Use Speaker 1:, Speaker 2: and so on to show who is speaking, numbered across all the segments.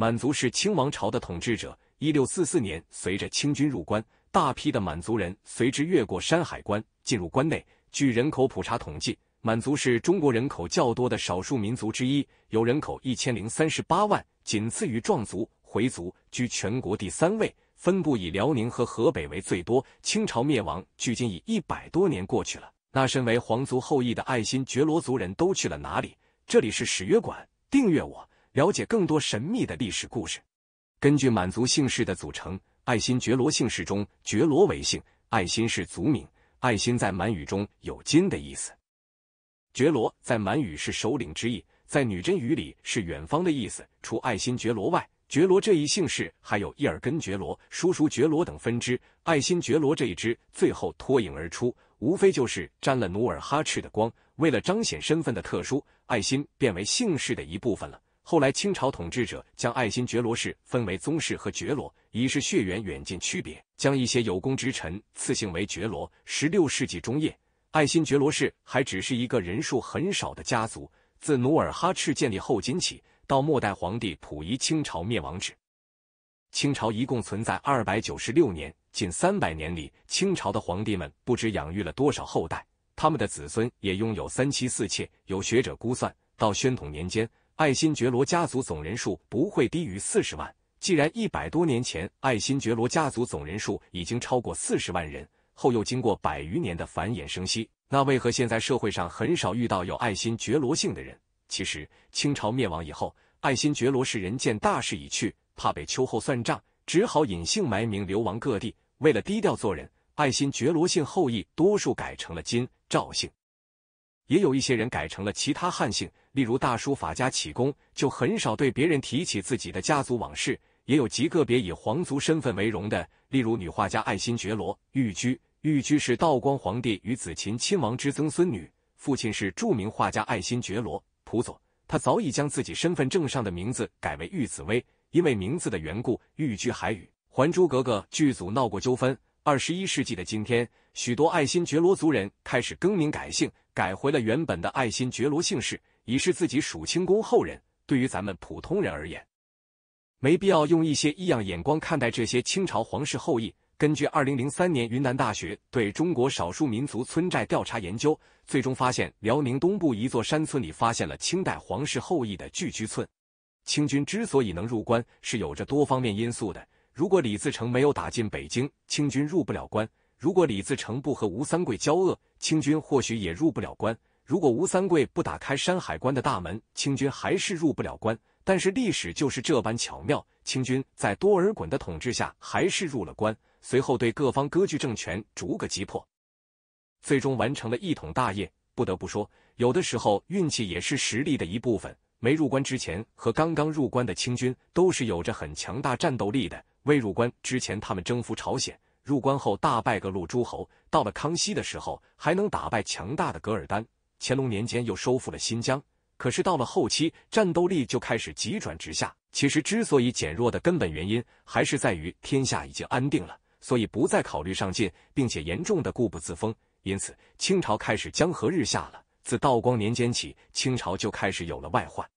Speaker 1: 满族是清王朝的统治者。一六四四年，随着清军入关，大批的满族人随之越过山海关进入关内。据人口普查统计，满族是中国人口较多的少数民族之一，有人口一千零三十八万，仅次于壮族、回族，居全国第三位。分布以辽宁和河北为最多。清朝灭亡，距今已一百多年过去了。那身为皇族后裔的爱新觉罗族人都去了哪里？这里是史约馆，订阅我。了解更多神秘的历史故事。根据满族姓氏的组成，爱新觉罗姓氏中觉罗为姓，爱新是族名。爱新在满语中有金的意思，觉罗在满语是首领之意，在女真语里是远方的意思。除爱新觉罗外，觉罗这一姓氏还有伊尔根觉罗、叔叔觉罗等分支。爱新觉罗这一支最后脱颖而出，无非就是沾了努尔哈赤的光。为了彰显身份的特殊，爱新变为姓氏的一部分了。后来，清朝统治者将爱新觉罗氏分为宗室和觉罗，以示血缘远近区别。将一些有功之臣赐姓为觉罗。十六世纪中叶，爱新觉罗氏还只是一个人数很少的家族。自努尔哈赤建立后金起，到末代皇帝溥仪，清朝灭亡止，清朝一共存在二百九十六年，近三百年里，清朝的皇帝们不知养育了多少后代，他们的子孙也拥有三妻四妾。有学者估算，到宣统年间。爱新觉罗家族总人数不会低于四十万。既然一百多年前爱新觉罗家族总人数已经超过四十万人，后又经过百余年的繁衍生息，那为何现在社会上很少遇到有爱新觉罗姓的人？其实，清朝灭亡以后，爱新觉罗氏人见大势已去，怕被秋后算账，只好隐姓埋名流亡各地。为了低调做人，爱新觉罗姓后裔多数改成了金、赵姓。也有一些人改成了其他汉姓，例如大书法家启功，就很少对别人提起自己的家族往事。也有极个别以皇族身份为荣的，例如女画家爱新觉罗玉居。玉居是道光皇帝与子琴亲王之曾孙女，父亲是著名画家爱新觉罗溥佐。他早已将自己身份证上的名字改为玉紫薇，因为名字的缘故，玉居还与《还珠格格》剧组闹过纠纷。二十一世纪的今天，许多爱新觉罗族人开始更名改姓，改回了原本的爱新觉罗姓氏，以示自己属清宫后人。对于咱们普通人而言，没必要用一些异样眼光看待这些清朝皇室后裔。根据二零零三年云南大学对中国少数民族村寨调查研究，最终发现辽宁东部一座山村里发现了清代皇室后裔的聚居村。清军之所以能入关，是有着多方面因素的。如果李自成没有打进北京，清军入不了关；如果李自成不和吴三桂交恶，清军或许也入不了关；如果吴三桂不打开山海关的大门，清军还是入不了关。但是历史就是这般巧妙，清军在多尔衮的统治下还是入了关，随后对各方割据政权逐个击破，最终完成了一统大业。不得不说，有的时候运气也是实力的一部分。没入关之前和刚刚入关的清军都是有着很强大战斗力的。未入关之前，他们征服朝鲜；入关后大败各路诸侯；到了康熙的时候，还能打败强大的噶尔丹；乾隆年间又收复了新疆。可是到了后期，战斗力就开始急转直下。其实之所以减弱的根本原因，还是在于天下已经安定了，所以不再考虑上进，并且严重的固步自封。因此，清朝开始江河日下了。自道光年间起，清朝就开始有了外患。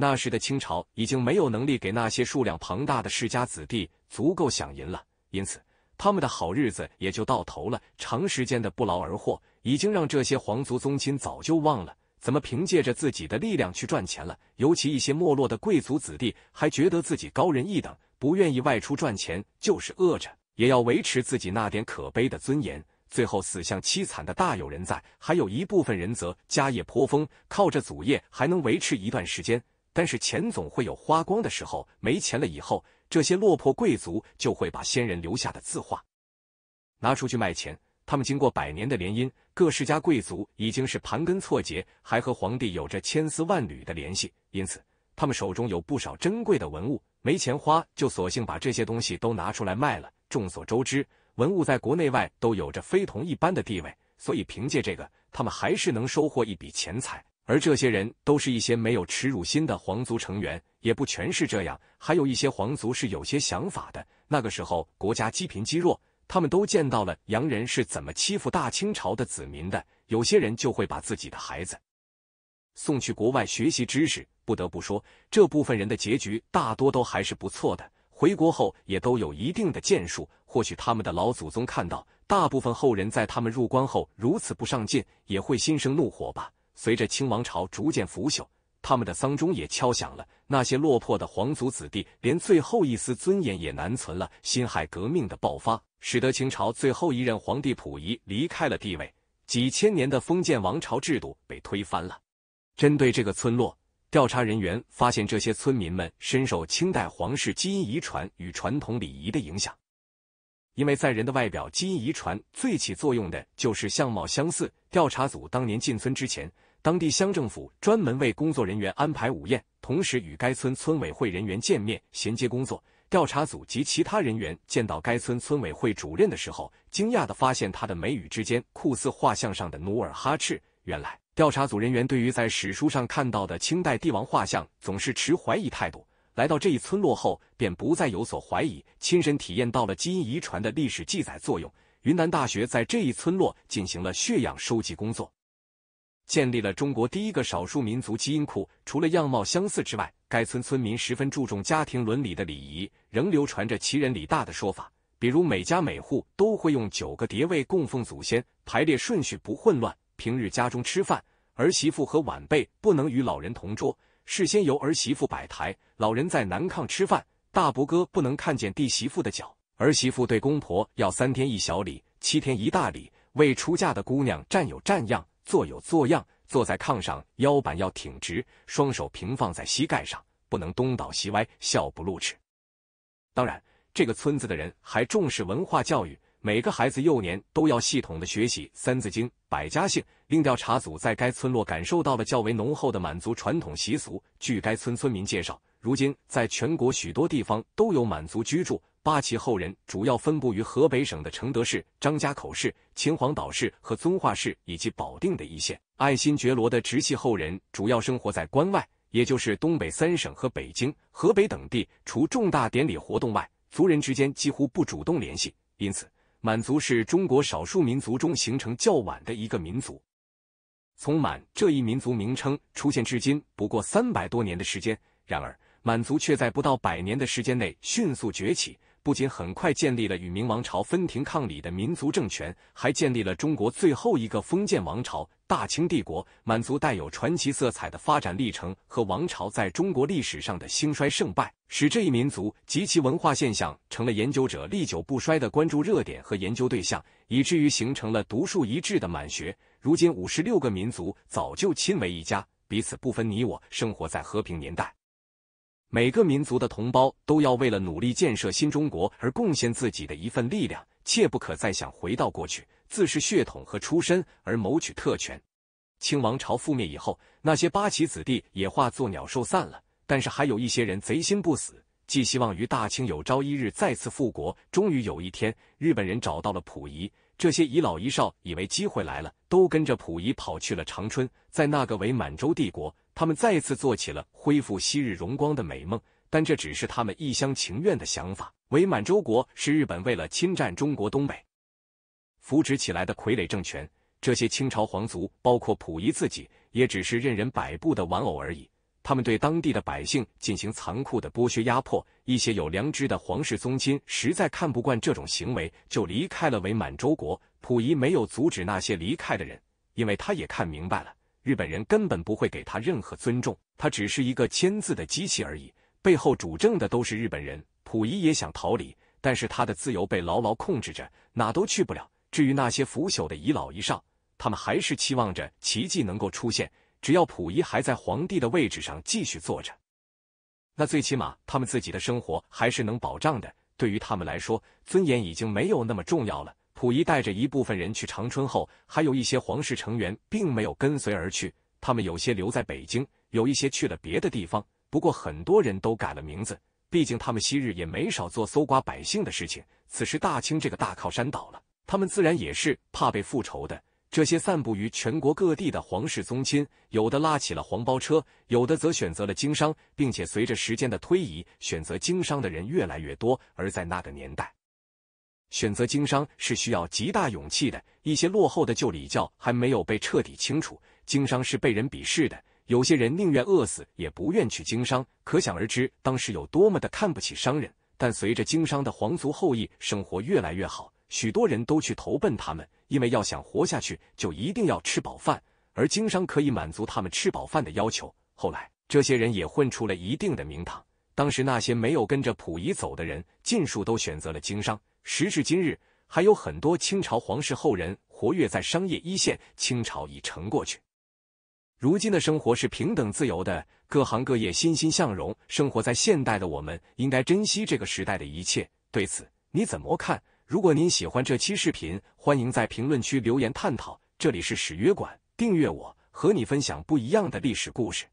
Speaker 1: 那时的清朝已经没有能力给那些数量庞大的世家子弟足够享银了，因此他们的好日子也就到头了。长时间的不劳而获，已经让这些皇族宗亲早就忘了怎么凭借着自己的力量去赚钱了。尤其一些没落的贵族子弟，还觉得自己高人一等，不愿意外出赚钱，就是饿着也要维持自己那点可悲的尊严。最后死相凄惨的大有人在，还有一部分人则家业颇丰，靠着祖业还能维持一段时间。但是钱总会有花光的时候，没钱了以后，这些落魄贵族就会把先人留下的字画拿出去卖钱。他们经过百年的联姻，各世家贵族已经是盘根错节，还和皇帝有着千丝万缕的联系，因此他们手中有不少珍贵的文物。没钱花，就索性把这些东西都拿出来卖了。众所周知，文物在国内外都有着非同一般的地位，所以凭借这个，他们还是能收获一笔钱财。而这些人都是一些没有耻辱心的皇族成员，也不全是这样，还有一些皇族是有些想法的。那个时候国家积贫积弱，他们都见到了洋人是怎么欺负大清朝的子民的，有些人就会把自己的孩子送去国外学习知识。不得不说，这部分人的结局大多都还是不错的，回国后也都有一定的建树。或许他们的老祖宗看到大部分后人在他们入关后如此不上进，也会心生怒火吧。随着清王朝逐渐腐朽，他们的丧钟也敲响了。那些落魄的皇族子弟，连最后一丝尊严也难存了。辛亥革命的爆发，使得清朝最后一任皇帝溥仪离开了地位，几千年的封建王朝制度被推翻了。针对这个村落，调查人员发现，这些村民们深受清代皇室基因遗传与传统礼仪的影响，因为在人的外表基因遗传最起作用的就是相貌相似。调查组当年进村之前。当地乡政府专门为工作人员安排午宴，同时与该村村委会人员见面，衔接工作。调查组及其他人员见到该村村委会主任的时候，惊讶地发现他的眉宇之间酷似画像上的努尔哈赤。原来，调查组人员对于在史书上看到的清代帝王画像总是持怀疑态度，来到这一村落后便不再有所怀疑，亲身体验到了基因遗传的历史记载作用。云南大学在这一村落进行了血样收集工作。建立了中国第一个少数民族基因库。除了样貌相似之外，该村村民十分注重家庭伦理的礼仪，仍流传着“齐人礼大”的说法。比如，每家每户都会用九个碟位供奉祖先，排列顺序不混乱。平日家中吃饭，儿媳妇和晚辈不能与老人同桌，事先由儿媳妇摆台，老人在南炕吃饭。大伯哥不能看见弟媳妇的脚。儿媳妇对公婆要三天一小礼，七天一大礼。未出嫁的姑娘占有占样。做有做样，坐在炕上腰板要挺直，双手平放在膝盖上，不能东倒西歪，笑不露齿。当然，这个村子的人还重视文化教育，每个孩子幼年都要系统的学习《三字经》《百家姓》。令调查组在该村落感受到了较为浓厚的满族传统习俗。据该村村民介绍，如今在全国许多地方都有满族居住。八旗后人主要分布于河北省的承德市、张家口市、秦皇岛市和遵化市，以及保定的一线。爱新觉罗的直系后人主要生活在关外，也就是东北三省和北京、河北等地。除重大典礼活动外，族人之间几乎不主动联系。因此，满族是中国少数民族中形成较晚的一个民族。从满这一民族名称出现至今不过三百多年的时间，然而满族却在不到百年的时间内迅速崛起。不仅很快建立了与明王朝分庭抗礼的民族政权，还建立了中国最后一个封建王朝——大清帝国。满族带有传奇色彩的发展历程和王朝在中国历史上的兴衰胜败，使这一民族及其文化现象成了研究者历久不衰的关注热点和研究对象，以至于形成了独树一帜的满学。如今，五十六个民族早就亲为一家，彼此不分你我，生活在和平年代。每个民族的同胞都要为了努力建设新中国而贡献自己的一份力量，切不可再想回到过去，自视血统和出身而谋取特权。清王朝覆灭以后，那些八旗子弟也化作鸟兽散了，但是还有一些人贼心不死，寄希望于大清有朝一日再次复国。终于有一天，日本人找到了溥仪，这些遗老遗少以为机会来了，都跟着溥仪跑去了长春，在那个伪满洲帝国。他们再次做起了恢复昔日荣光的美梦，但这只是他们一厢情愿的想法。伪满洲国是日本为了侵占中国东北，扶植起来的傀儡政权。这些清朝皇族，包括溥仪自己，也只是任人摆布的玩偶而已。他们对当地的百姓进行残酷的剥削压迫。一些有良知的皇室宗亲实在看不惯这种行为，就离开了伪满洲国。溥仪没有阻止那些离开的人，因为他也看明白了。日本人根本不会给他任何尊重，他只是一个签字的机器而已。背后主政的都是日本人。溥仪也想逃离，但是他的自由被牢牢控制着，哪都去不了。至于那些腐朽的遗老遗少，他们还是期望着奇迹能够出现。只要溥仪还在皇帝的位置上继续坐着，那最起码他们自己的生活还是能保障的。对于他们来说，尊严已经没有那么重要了。溥仪带着一部分人去长春后，还有一些皇室成员并没有跟随而去。他们有些留在北京，有一些去了别的地方。不过很多人都改了名字，毕竟他们昔日也没少做搜刮百姓的事情。此时大清这个大靠山倒了，他们自然也是怕被复仇的。这些散布于全国各地的皇室宗亲，有的拉起了黄包车，有的则选择了经商，并且随着时间的推移，选择经商的人越来越多。而在那个年代。选择经商是需要极大勇气的。一些落后的旧礼教还没有被彻底清除，经商是被人鄙视的。有些人宁愿饿死也不愿去经商，可想而知当时有多么的看不起商人。但随着经商的皇族后裔生活越来越好，许多人都去投奔他们，因为要想活下去，就一定要吃饱饭，而经商可以满足他们吃饱饭的要求。后来，这些人也混出了一定的名堂。当时那些没有跟着溥仪走的人，尽数都选择了经商。时至今日，还有很多清朝皇室后人活跃在商业一线。清朝已成过去，如今的生活是平等自由的，各行各业欣欣向荣。生活在现代的我们，应该珍惜这个时代的一切。对此你怎么看？如果您喜欢这期视频，欢迎在评论区留言探讨。这里是史约馆，订阅我和你分享不一样的历史故事。